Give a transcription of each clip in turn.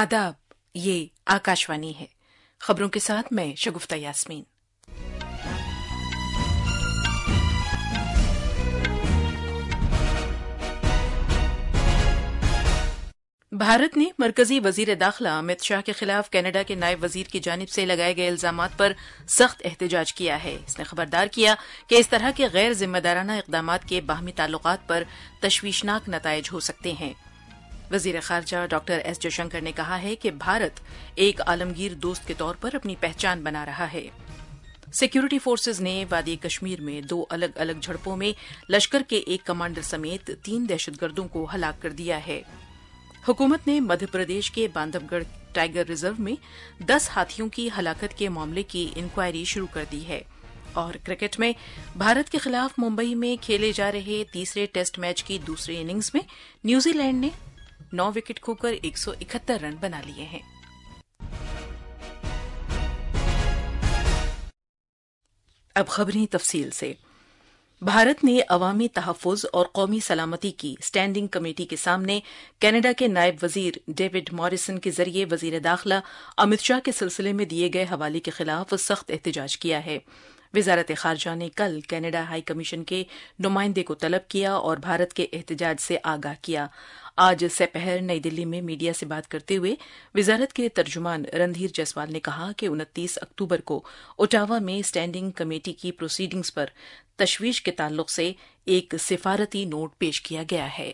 आदाब ये आकाशवाणी है खबरों के साथ मैं शगुफ्ता यास्मीन भारत ने मरकजी वजीर दाखिला अमित शाह के खिलाफ कनाडा के नायब वजीर की जानब से लगाए गए इल्जाम पर सख्त एहतजाज किया है इसने खबरदार किया कि इस तरह के गैर जिम्मेदाराना इकदाम के बाहमी ताल्लुक पर तशवीशनाक नतज हो सकते हैं वजीर खारजा डॉक्टर एस जयशंकर ने कहा है कि भारत एक आलमगीर दोस्त के तौर पर अपनी पहचान बना रहा है सिक्योरिटी फोर्सेज ने वादी कश्मीर में दो अलग अलग झड़पों में लश्कर के एक कमांडर समेत तीन दहशतगर्दों को हलाक कर दिया है हुकूमत ने मध्य प्रदेश के बांधवगढ़ टाइगर रिजर्व में दस हाथियों की हलाकत के मामले की इंक्वायरी शुरू कर दी है और क्रिकेट में भारत के खिलाफ मुंबई में खेले जा रहे तीसरे टेस्ट मैच की दूसरी इनिंग्स में न्यूजीलैंड ने नौ विकेट खोकर एक रन बना लिए हैं अब खबरें तफसील से भारत ने अवामी तहफ़ और कौमी सलामती की स्टैंडिंग कमेटी के सामने कनाडा के नायब वजीर डेविड मॉरिसन के जरिए वजीर दाखिला अमित शाह के सिलसिले में दिए गए हवाले के खिलाफ सख्त एहतजाज किया है वजारत खारजा ने कल कैनेडा हाई कमीशन के नुमाइंदे को तलब किया और भारत के एहतजाज से आगाह किया आज सपहर नई दिल्ली में मीडिया से बात करते हुए वजारत के तर्जुमान रणधीर जायसवाल ने कहा कि उनतीस अक्टूबर को ओटावा में स्टैंडिंग कमेटी की प्रोसीडिंग्स पर तशवीश के ताल्लुक से एक सिफारती नोट पेश किया गया है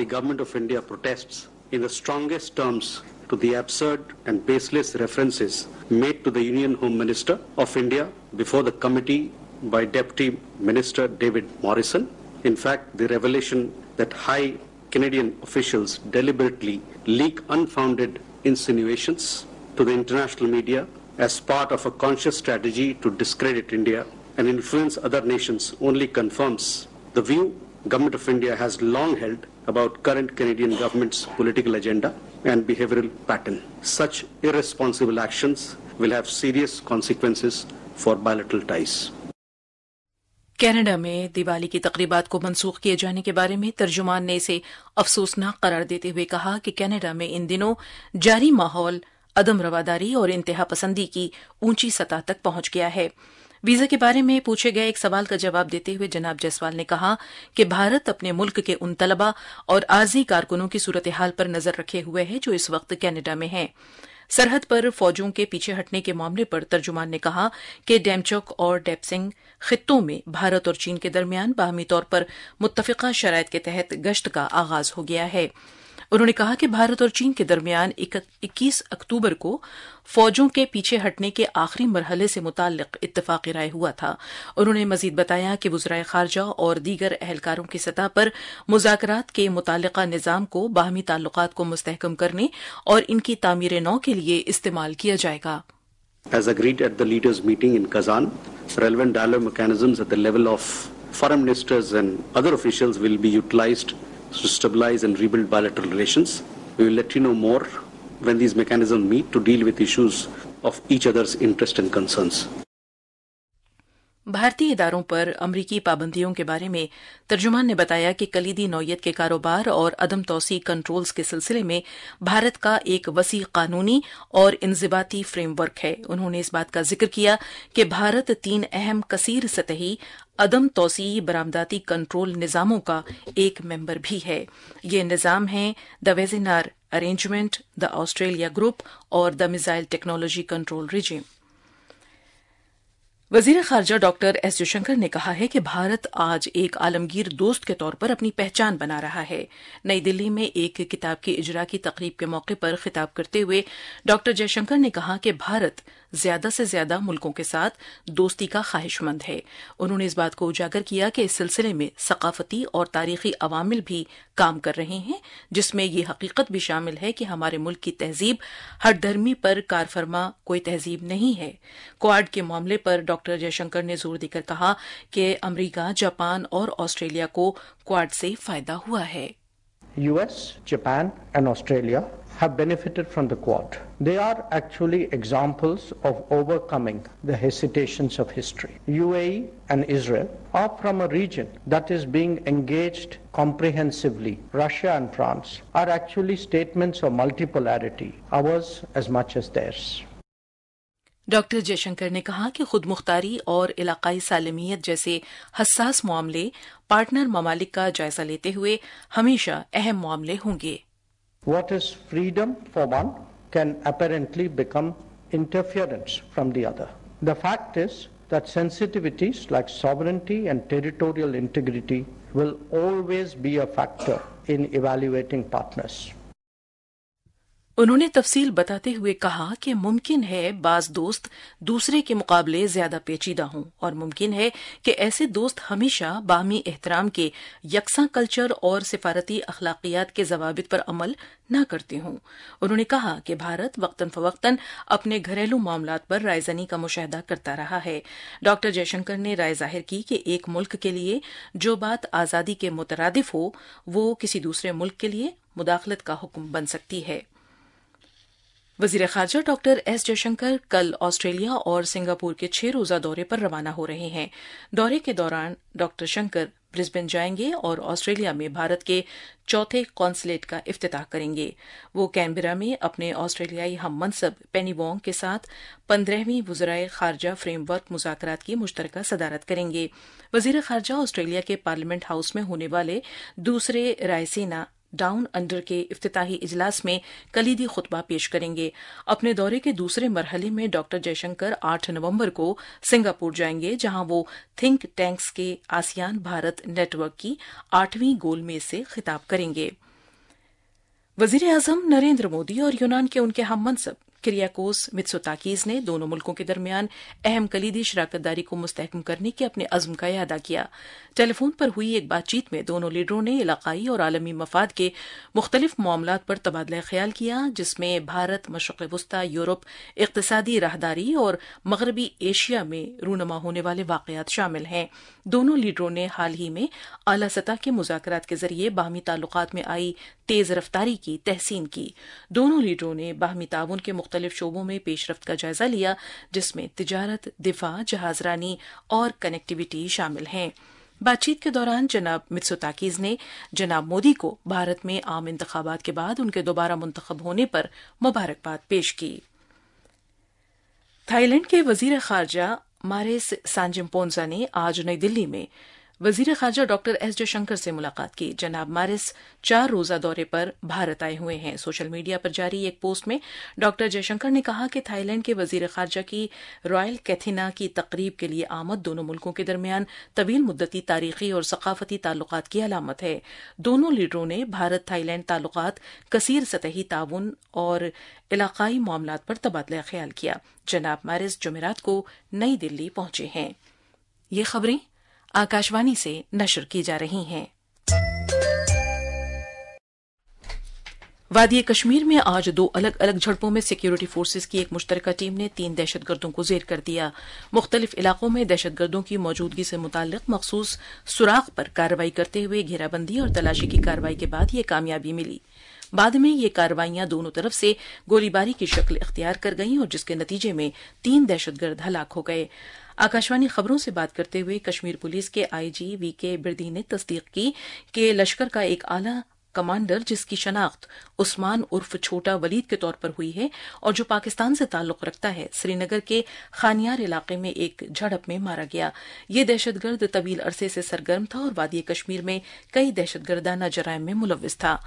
The government of India protests in the strongest terms to the absurd and baseless references made to the Union Home Minister of India before the committee by Deputy Minister David Morrison. In fact, the revelation that high Canadian officials deliberately leak unfounded insinuations to the international media as part of a conscious strategy to discredit India and influence other nations only confirms the view government of India has long held about current Canadian government's political agenda and behavioral pattern. Such irresponsible actions will have serious consequences for bilateral ties. Canada में दिवाली की तकरीबात को मनसूख किए जाने के बारे में तर्जुमान ने इसे अफसोसनाक करार देते हुए कहा कि कनाडा में इन दिनों जारी माहौल अदम रवादारी और इंतहा पसंदी की ऊंची सतह तक पहुंच गया है वीजा के बारे में पूछे गए एक सवाल का जवाब देते हुए जनाब जायसवाल ने कहा कि भारत अपने मुल्क के उन तलबा और आर्जी कारकुनों की सूरत हाल पर नजर रखे हुए है जो इस वक्त कैनेडा में हैं सरहद पर फौजों के पीछे हटने के मामले पर तर्जुमान ने कहा कि डैमचौक और डेपसिंग खित्तों में भारत और चीन के दरमियान बाहमी तौर पर मुतफिका शराय के तहत गश्त का आगाज हो गया है उन्होंने कहा कि भारत और चीन के दरमियान 21 अक्टूबर को फौजों के पीछे हटने के आखिरी मरहले से मुतल इतफाक राय हुआ था उन्होंने मजीद बताया कि वजराय खारजा और दीगर एहलकारों की सतह पर मुजाकर के मुतल निज़ाम को बाहमी ताल्लुक को मुस्तकम करने और इनकी तामीर नौ के लिए इस्तेमाल किया जाएगा As agreed at the leaders' meeting in Kazan, relevant dialogue mechanisms at the level of foreign ministers and other officials will be utilized to stabilize and rebuild bilateral relations. We will let you know more when these mechanisms meet to deal with issues of each other's interest and concerns. भारतीय इदारों पर अमरीकी पाबंदियों के बारे में तर्जुमान ने बताया कि कलीदी नौयत के कारोबार और अदम तोसी कंट्रोल्स के सिलसिले में भारत का एक वसी कानूनी और इंजबाती फ्रेमवर्क है उन्होंने इस बात का जिक्र किया कि भारत तीन अहम कसीर सतही अदम तोसी बरामदाती कंट्रोल निज़ामों का एक मेंबर भी है ये निज़ाम है the Wassenaar arrangement the Australia group और the missile technology control regime वजीर खारजा डॉक्टर एस जयशंकर ने कहा है कि भारत आज एक आलमगीर दोस्त के तौर पर अपनी पहचान बना रहा है नई दिल्ली में एक किताब के इजरा की तकरीब के मौके पर खिताब करते हुए डॉक्टर जयशंकर ने कहा कि भारत ज्यादा से ज्यादा मुल्कों के साथ दोस्ती का ख्वाहिशमंद है उन्होंने इस बात को उजागर किया कि इस सिलसिले में सकाफती और तारीखी अवामिल भी काम कर रहे हैं जिसमें यह हकीकत भी शामिल है कि हमारे मुल्क की तहजीब हर धर्मी पर कारफरमा कोई तहजीब नहीं है क्वाड के मामले पर डॉक्टर जयशंकर ने जोर देकर कहा कि अमरीका जापान और ऑस्ट्रेलिया को क्वाड से फायदा हुआ है US, Japan, and Australia have benefited from the Quad. They are actually examples of overcoming the hesitations of history. UAE and Israel are from a region that is being engaged comprehensively. Russia and France are actually statements of multipolarity, ours as much as theirs. Doctor Jaishankar ने कहा कि खुद मुख्तारी और इलाकाई सालमियत जैसे हसास मामले partner ममालिक का जायजा लेते हुए हमेशा अहम मामले होंगे what is freedom for one can apparently become interference from the other the fact is that sensitivities like sovereignty and territorial integrity will always be a factor in evaluating partners उन्होंने तफसील बताते हुए कहा कि मुमकिन है बाज दोस्त दूसरे के मुकाबले ज्यादा पेचीदा हों और मुमकिन है कि ऐसे दोस्त हमेशा बाहमी एहतराम के यकसा कल्चर और सिफारती अखलाकियात के जवाब पर अमल न करते हों उन्होंने कहा कि भारत वक्ता फवक्ता अपने घरेलू मामला पर रायजनी का मुशाह करता रहा है डॉक्टर जयशंकर ने राय जाहिर की कि एक मुल्क के लिए जो बात आज़ादी के मुतरद हो वो किसी दूसरे मुल्क के लिए मुदाखलत का हुक्म बन सकती है वजीर खारजा डॉक्टर एस जयशंकर कल ऑस्ट्रेलिया और सिंगापुर के छह रोजा दौरे पर रवाना हो रहे हैं दौरे के दौरान डॉक्टर शंकर ब्रिस्बेन जाएंगे और ऑस्ट्रेलिया में भारत के चौथे कौंसलेट का अफ्ताह करेंगे वो कैनबरा में अपने ऑस्ट्रेलियाई हम मनसब पेनी वोंग के साथ पन्द्रहवीं वजराय खारजा फ्रेमवर्क मुजात की मुश्तर सदारत करेंगे वजीर खारजा ऑस्ट्रेलिया के पार्लियामेंट हाउस में होने वाले दूसरे रायसेना डाउन अंडर के इफ्ताही इजलास में कलीदी खुतबा पेश करेंगे अपने दौरे के दूसरे मरहले में डॉक्टर जयशंकर 8 नवंबर को सिंगापुर जाएंगे जहां वो थिंक टैंक्स के आसियान भारत नेटवर्क की आठवीं गोलमेज से खिताब करेंगे वजीर अजम नरेंद्र मोदी और यूनान के उनके हम मनसब किरियाकोस मित्सोताकीज ने दोनों मुल्कों के दरमियान अहम कलीदी शराकतदारी को मुस्तकम करने के अपने अज़म का अहदा किया टेलीफोन पर हुई एक बातचीत में दोनों लीडरों ने इलाकई और आलमी मफाद के मुख्तलिफ मामला पर तबादला ख्याल किया जिसमें भारत मशरक वस्ती यूरोप इकतदी राहदारी और मगरबी एशिया में रूनमा होने वाले वाकत शामिल हैं दोनों लीडरों ने हाल ही में अला सतह के मुजात के जरिए बाहमी ताल्लुक में आई तेज रफ्तारी की तहसीन की दोनों लीडरों ने बाहमी ताउन के मुख्त मुख्तलिफ शोबों में पेशरफ का जायजा लिया जिसमें तजारत दिफा जहाजरानी और कनेक्टिविटी शामिल हैं बातचीत के दौरान जनाब मित्सोताकीज ने जनाब मोदी को भारत में आम इंतबात के बाद उनके दोबारा मुंतखब होने पर मुबारकबाद पेश की थाईलैंड के वजीर खारजा मारेस सांजिम पोन्जा ने आज नई दिल्ली में वजीर खारजा डॉक्टर एस जयशंकर से मुलाकात की जनाब मारिस चार रोजा दौरे पर भारत आए हुए हैं सोशल मीडिया पर जारी एक पोस्ट में डॉक्टर जयशंकर ने कहा कि थाईलैंड के वजीर खारजा की रॉयल कैथिना की तकरीब के लिए आमद दोनों मुल्कों के दरमियान तवील मुद्दती तारीखी और सकाफती ताल्लुक की अलामत है दोनों लीडरों ने भारत थाईलैंड ताल्लुक कसीर सतही ताउन और इलाकाई मामला पर तबादला ख्याल किया जनाब मारिस जमेरात को नई दिल्ली पहुंचे हैं ये खबरें आकाशवाणी से नशर की जा रही हैं वादी कश्मीर में आज दो अलग अलग झड़पों में सिक्योरिटी फोर्सेज की एक मुश्तरका टीम ने तीन दहशतगर्दों को जेर कर दिया मुख्तलिफ इलाकों में दहशतगर्दों की मौजूदगी से मुतालिक मखसूस सुराख पर कार्रवाई करते हुए घेराबंदी और तलाशी की कार्रवाई के बाद यह कामयाबी मिली बाद में ये कार्रवाइयां दोनों तरफ से गोलीबारी की शक्ल इख्तियार कर गईं और जिसके नतीजे में तीन दहशतगर्द हलाक हो गए आकाशवाणी खबरों से बात करते हुए कश्मीर पुलिस के आईजी वी के बिरदी ने तस्दीक की कि लश्कर का एक आला कमांडर जिसकी शनाख्त उस्मान उर्फ छोटा वलीद के तौर पर हुई है और जो पाकिस्तान से ताल्लुक रखता है श्रीनगर के खानियार इलाके में एक झड़प में मारा गया ये दहशतगर्द तवील अरसे से सरगर्म था और वादी कश्मीर में कई दहशतगर्दाना जरायम में मुलविस था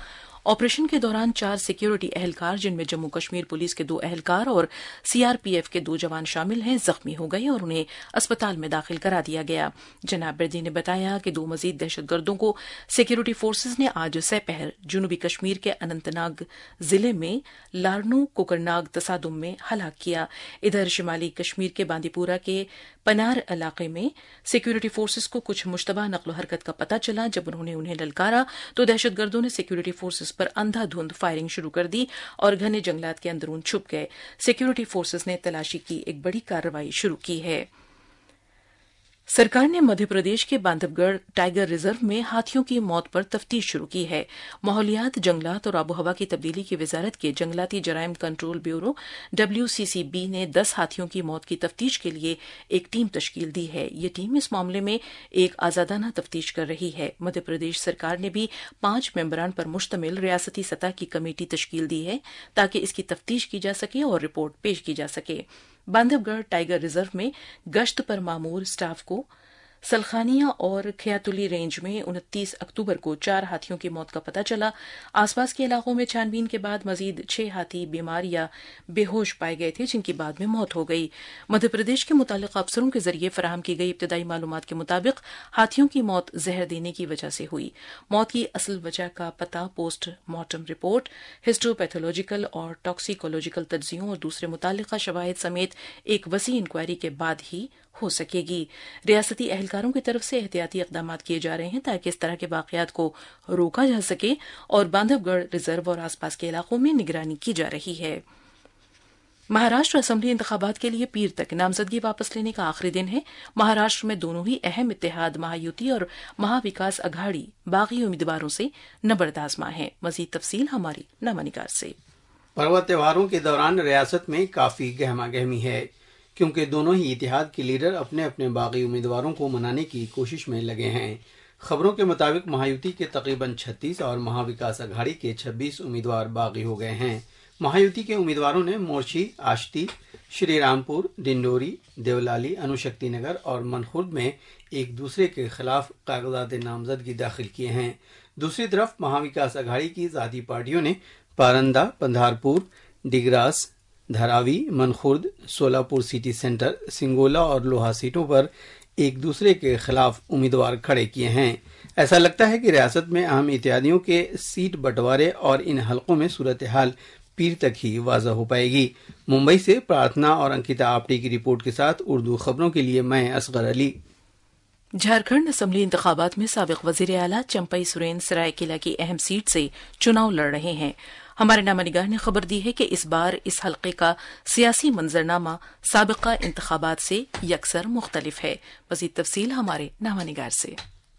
ऑपरेशन के दौरान चार सिक्योरिटी एहलकार जिनमें जम्मू कश्मीर पुलिस के दो एहलकार और सीआरपीएफ के दो जवान शामिल हैं जख्मी हो गए और उन्हें अस्पताल में दाखिल करा दिया गया जनाब बिरदी ने बताया कि दो मजीद दहशतगर्दों को सिक्योरिटी फोर्सेज ने आज सपहर जुनूबी कश्मीर के अनंतनाग जिले में लारनू कोकरनाग तसादुम में हलाक किया इधर शिमाली कश्मीर के बांदीपुरा के पनार इलाके में सिक्योरिटी फोर्सेज को कुछ मुश्तबा नकलो हरकत का पता चला जब उन्होंने उन्हें ललकारा तो दहशतगर्दों ने सिक्योरिटी फोर्सेज पर अंधाधुंध फायरिंग शुरू कर दी और घने जंगलात के अंदरून छुप गए सिक्योरिटी फोर्सेज ने तलाशी की एक बड़ी कार्रवाई शुरू की है सरकार ने मध्य प्रदेश के बांधवगढ़ टाइगर रिजर्व में हाथियों की मौत पर तफ्तीश शुरू की है माहौलियात जंगलात और आबोहवा की तब्दीली की वजारत के जंगलाती जराइम कंट्रोल ब्यूरो डब्ल्यू ने दस हाथियों की मौत की तफ्तीश के लिए एक टीम तश्कील दी है ये टीम इस मामले में एक आजादाना तफ्तीश कर रही है मध्य प्रदेश सरकार ने भी पांच मेम्बरान पर मुश्तमिल रियासती सतह की कमेटी तश्कील दी है ताकि इसकी तफ्तीश की जा सके और रिपोर्ट पेश की जा सके बांधवगढ़ टाइगर रिजर्व में गश्त पर मामूर स्टाफ को सलखानिया और खयातुली रेंज में उनतीस अक्टूबर को चार हाथियों की मौत का पता चला आसपास के इलाकों में छानबीन के बाद मजीद छह हाथी बीमार या बेहोश पाए गए थे जिनकी बाद में मौत हो गई मध्यप्रदेश के मुतल अफसरों के जरिए फराहम की गई इब्तदाई मालूम के मुताबिक हाथियों की मौत जहर देने की वजह से हुई मौत की असल वजह का पता पोस्ट रिपोर्ट हिस्टोपैथोलॉजिकल और टॉक्सिकोलॉजिकल तजियों और दूसरे मुतल शवाहद समेत एक वसी इंक्वायरी के बाद ही हो सकेगी रियाती एहलकारों की तरफ से एहतियाती इकदाम किए जा रहे हैं ताकि इस तरह के बाकियात को रोका जा सके और बांधवगढ़ रिजर्व और आसपास के इलाकों में निगरानी की जा रही है महाराष्ट्र असम्बली इंतबात के लिए पीर तक नामजदगी वापस लेने का आखिरी दिन है महाराष्ट्र में दोनों ही अहम इतिहाद महायुति और महाविकास अघाड़ी बागी उम्मीदवारों से नबरदाजमा है मजीद तफसी हमारी नामा निगार से पर्व त्योहारों के दौरान रियासत में काफी गहमा गहमी है क्योंकि दोनों ही इतिहाद के लीडर अपने अपने बागी उम्मीदवारों को मनाने की कोशिश में लगे हैं खबरों के मुताबिक महायुति के तकरीबन 36 और महाविकास अघाड़ी के 26 उम्मीदवार बागी हो गए हैं महायुति के उम्मीदवारों ने मोर्ची आश्ती श्री रामपुर डिंडोरी देवलाली अनुशक्ति नगर और मनखुर्द में एक दूसरे के खिलाफ कागजात नामजदगी दाखिल किए हैं दूसरी तरफ महाविकास अघाड़ी की जाती पार्टियों ने पारंदा पंधारपुर डिगरास धरावी मनखुर्द सोलापुर सिटी सेंटर सिंगोला और लोहा सीटों पर एक दूसरे के खिलाफ उम्मीदवार खड़े किए हैं ऐसा लगता है कि रियासत में अहम इत्यादियों के सीट बंटवारे और इन हलकों में सूरत हाल पीर तक ही वाजह हो पाएगी मुंबई से प्रार्थना और अंकिता आपटी की रिपोर्ट के साथ उर्दू खबरों के लिए मैं असगर अली झारखंड असम्बली इंतबात में सबक वजीर अला चंपई सुरेन सरायकेला की अहम सीट से चुनाव लड़ रहे हैं हमारे नामा नामानिगार ने खबर दी है कि इस बार इस हल्के का सियासी मंजरनामा सबका इंतबात से यकसर मुख्तलिफ है मजीद तफसील हमारे नामानिगार से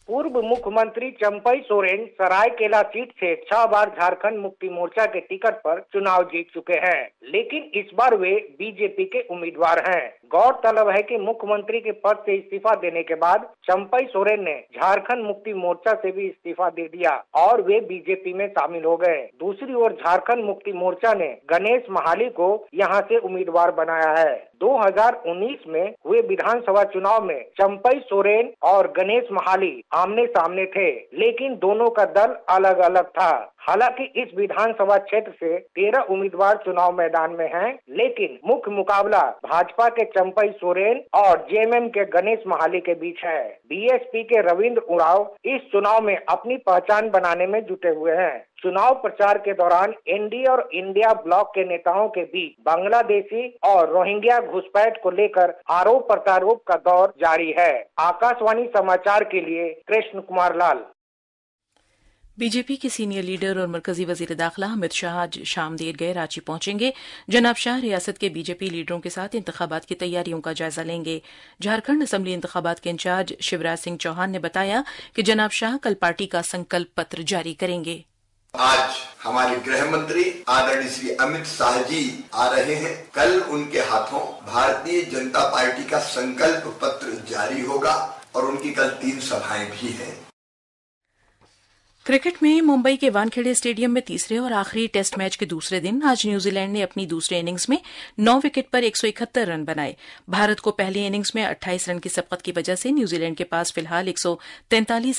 पूर्व मुख्यमंत्री चंपई सोरेन सरायकेला सीट से छह बार झारखंड मुक्ति मोर्चा के टिकट पर चुनाव जीत चुके हैं लेकिन इस बार वे बीजेपी के उम्मीदवार हैं गौरतलब है कि मुख्यमंत्री के पद से इस्तीफा देने के बाद चंपई सोरेन ने झारखंड मुक्ति मोर्चा से भी इस्तीफा दे दिया और वे बीजेपी में शामिल हो गए दूसरी ओर झारखंड मुक्ति मोर्चा ने गणेश महाली को यहाँ से उम्मीदवार बनाया है 2019 में हुए विधानसभा चुनाव में चंपई सोरेन और गणेश महाली आमने सामने थे लेकिन दोनों का दल अलग अलग था हालांकि इस विधानसभा क्षेत्र से तेरह उम्मीदवार चुनाव मैदान में हैं, लेकिन मुख्य मुकाबला भाजपा के चंपई सोरेन और जेएमएम के गणेश महाली के बीच है बीएसपी के रविंद्र उड़ाव इस चुनाव में अपनी पहचान बनाने में जुटे हुए हैं चुनाव प्रचार के दौरान एनडीए और इंडिया ब्लॉक के नेताओं के बीच बांग्लादेशी और रोहिंग्या घुसपैठ को लेकर आरोप प्रत्यारोप का दौर जारी है आकाशवाणी समाचार के लिए कृष्ण कुमार लाल बीजेपी के सीनियर लीडर और मरकजी वजीर दाखिला अमित शाह आज शाम देर गए रांची पहुंचेंगे जनाब शाह रियासत के बीजेपी लीडरों के साथ इंतबात की तैयारियों का जायजा लेंगे झारखंड असम्बली इंतबात के इंचार्ज शिवराज सिंह चौहान ने बताया कि जनाब शाह कल पार्टी का संकल्प पत्र जारी करेंगे आज हमारे गृह मंत्री आदरणीय श्री अमित शाह जी आ रहे हैं कल उनके हाथों भारतीय जनता पार्टी का संकल्प पत्र जारी होगा और उनकी कल तीन सभाएं भी हैं क्रिकेट में मुंबई के वानखेड़े स्टेडियम में तीसरे और आखिरी टेस्ट मैच के दूसरे दिन आज न्यूजीलैंड ने अपनी दूसरे इनिंग्स में नौ विकेट पर एक रन बनाए भारत को पहली इनिंग्स में 28 रन की सबकत की वजह से न्यूजीलैंड के पास फिलहाल एक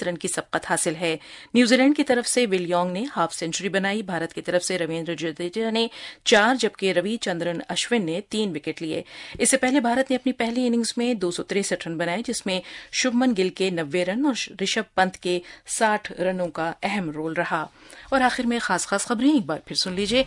रन की सबकत हासिल है न्यूजीलैंड की तरफ से विलयोंग ने हाफ सेंचुरी बनाई भारत की तरफ से रविन्द्र जडेजा ने चार जबकि रविचंद्रन अश्विन ने तीन विकेट लिए इससे पहले भारत ने अपनी पहली इनिंग्स में दो रन बनाए जिसमें शुभमन गिल के नब्बे रन और ऋषभ पंत के साठ रनों का अहम रोल रहा और आखिर में खास खास खबरें एक बार फिर सुन लीजिए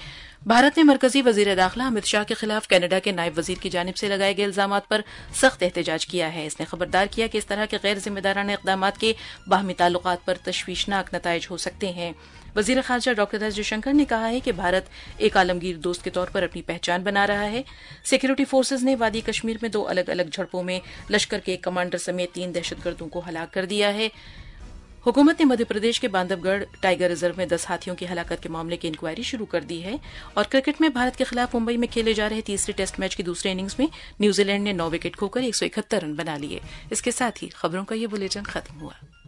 भारत ने मरकजी वजीर दाखिला अमित शाह के खिलाफ कैनेडा के नायब वजीर की जानब से लगाए गए इल्जाम पर सख्त एहतजाज किया है इसने खबरदार किया कि इस तरह के गैर जिम्मेदाराना इकदाम के बाहमी ताल्लुक पर तशवीशनाक नतज हो सकते हैं वजीर खारजा डॉक्टर एस जयशंकर ने कहा है कि भारत एक आलमगीर दोस्त के तौर पर अपनी पहचान बना रहा है सिक्योरिटी फोर्सेज ने वादी कश्मीर में दो अलग अलग झड़पों में लश्कर के एक कमांडर समेत तीन दहशतगर्दों को हलाक कर दिया है हुकूमत ने मध्य प्रदेश के बांधवगढ़ टाइगर रिजर्व में दस हाथियों की हलाकत के मामले की इंक्वायरी शुरू कर दी है और क्रिकेट में भारत के खिलाफ मुंबई में खेले जा रहे तीसरे टेस्ट मैच की दूसरे इनिंग्स में न्यूजीलैंड ने नौ विकेट खोकर एक रन बना लिए इसके साथ ही खबरों का यह बुलेटिन खत्म हुआ